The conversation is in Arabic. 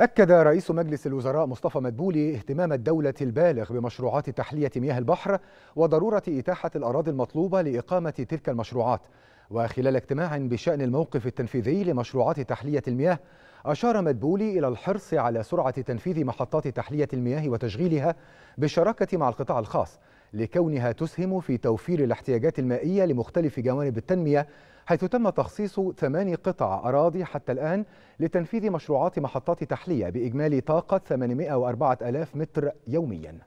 أكد رئيس مجلس الوزراء مصطفى مدبولي اهتمام الدولة البالغ بمشروعات تحلية مياه البحر وضرورة إتاحة الأراضي المطلوبة لإقامة تلك المشروعات وخلال اجتماع بشأن الموقف التنفيذي لمشروعات تحلية المياه أشار مدبولي إلى الحرص على سرعة تنفيذ محطات تحلية المياه وتشغيلها بالشراكة مع القطاع الخاص لكونها تسهم في توفير الاحتياجات المائية لمختلف جوانب التنمية حيث تم تخصيص ثماني قطع أراضي حتى الآن لتنفيذ مشروعات محطات تحلية بإجمالي طاقة 804 ألاف متر يومياً